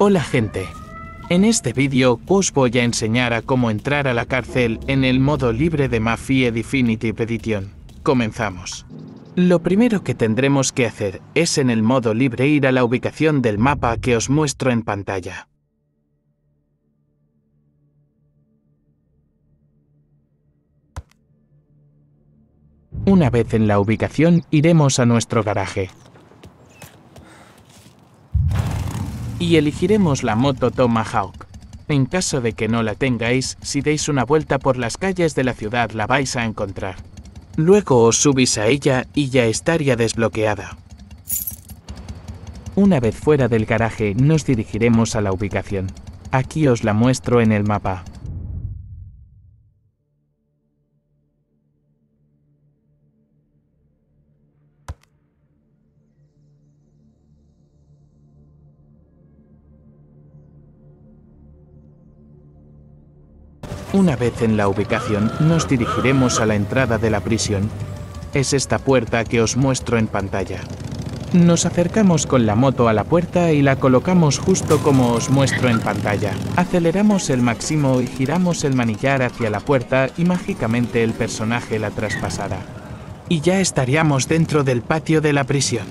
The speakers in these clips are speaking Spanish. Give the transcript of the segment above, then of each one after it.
Hola gente. En este vídeo os voy a enseñar a cómo entrar a la cárcel en el modo libre de Mafia Definitive Edition. Comenzamos. Lo primero que tendremos que hacer es en el modo libre ir a la ubicación del mapa que os muestro en pantalla. Una vez en la ubicación iremos a nuestro garaje. y elegiremos la moto Tomahawk. En caso de que no la tengáis, si deis una vuelta por las calles de la ciudad la vais a encontrar. Luego os subís a ella y ya estaría desbloqueada. Una vez fuera del garaje nos dirigiremos a la ubicación. Aquí os la muestro en el mapa. Una vez en la ubicación, nos dirigiremos a la entrada de la prisión. Es esta puerta que os muestro en pantalla. Nos acercamos con la moto a la puerta y la colocamos justo como os muestro en pantalla. Aceleramos el máximo y giramos el manillar hacia la puerta y mágicamente el personaje la traspasará. Y ya estaríamos dentro del patio de la prisión.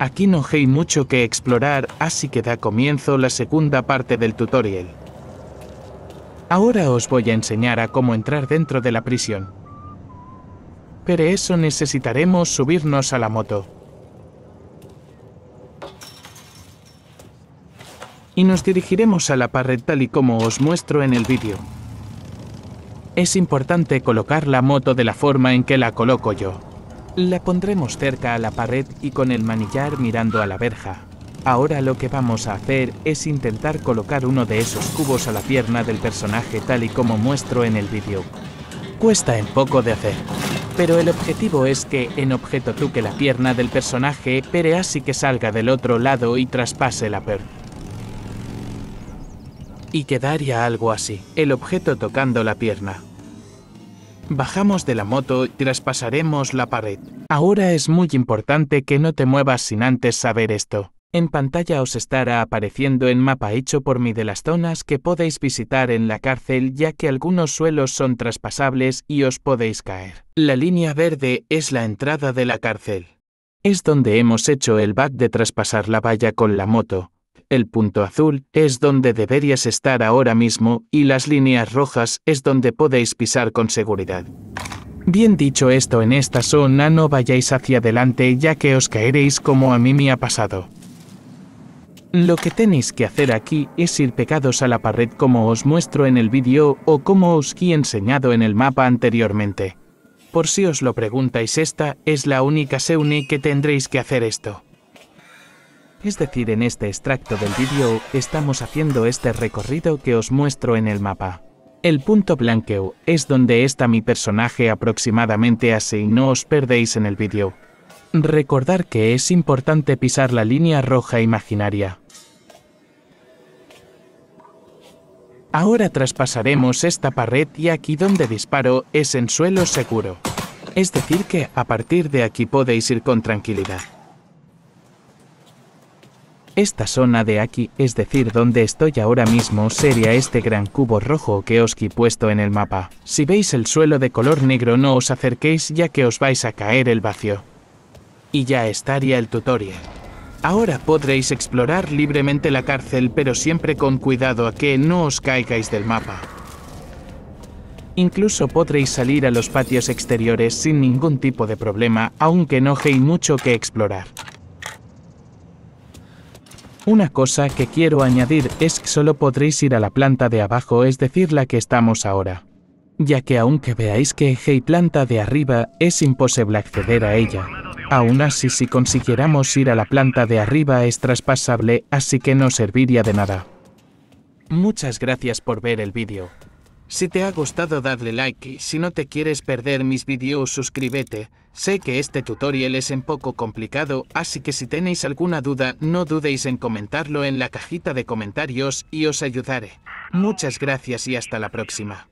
Aquí no hay mucho que explorar, así que da comienzo la segunda parte del tutorial. Ahora os voy a enseñar a cómo entrar dentro de la prisión. Pero eso necesitaremos subirnos a la moto. Y nos dirigiremos a la pared tal y como os muestro en el vídeo. Es importante colocar la moto de la forma en que la coloco yo. La pondremos cerca a la pared y con el manillar mirando a la verja. Ahora lo que vamos a hacer es intentar colocar uno de esos cubos a la pierna del personaje tal y como muestro en el vídeo. Cuesta en poco de hacer, pero el objetivo es que en objeto tuque la pierna del personaje pere así que salga del otro lado y traspase la per. Y quedaría algo así, el objeto tocando la pierna. Bajamos de la moto y traspasaremos la pared. Ahora es muy importante que no te muevas sin antes saber esto. En pantalla os estará apareciendo en mapa hecho por mí de las zonas que podéis visitar en la cárcel ya que algunos suelos son traspasables y os podéis caer. La línea verde es la entrada de la cárcel. Es donde hemos hecho el bug de traspasar la valla con la moto. El punto azul es donde deberías estar ahora mismo y las líneas rojas es donde podéis pisar con seguridad. Bien dicho esto en esta zona no vayáis hacia adelante ya que os caeréis como a mí me ha pasado. Lo que tenéis que hacer aquí es ir pegados a la pared como os muestro en el vídeo o como os he enseñado en el mapa anteriormente. Por si os lo preguntáis esta es la única seuni que tendréis que hacer esto. Es decir, en este extracto del vídeo estamos haciendo este recorrido que os muestro en el mapa. El punto blanqueo es donde está mi personaje aproximadamente así y no os perdéis en el vídeo. Recordar que es importante pisar la línea roja imaginaria. Ahora traspasaremos esta pared y aquí donde disparo es en suelo seguro. Es decir que a partir de aquí podéis ir con tranquilidad. Esta zona de aquí, es decir, donde estoy ahora mismo, sería este gran cubo rojo que os he puesto en el mapa. Si veis el suelo de color negro no os acerquéis ya que os vais a caer el vacío. Y ya estaría el tutorial. Ahora podréis explorar libremente la cárcel, pero siempre con cuidado a que no os caigáis del mapa. Incluso podréis salir a los patios exteriores sin ningún tipo de problema, aunque no hay mucho que explorar. Una cosa que quiero añadir es que solo podréis ir a la planta de abajo, es decir, la que estamos ahora. Ya que aunque veáis que hay planta de arriba, es imposible acceder a ella. Aún así si consiguiéramos ir a la planta de arriba es traspasable, así que no serviría de nada. Muchas gracias por ver el vídeo. Si te ha gustado dadle like y si no te quieres perder mis vídeos suscríbete. Sé que este tutorial es un poco complicado, así que si tenéis alguna duda no dudéis en comentarlo en la cajita de comentarios y os ayudaré. Muchas gracias y hasta la próxima.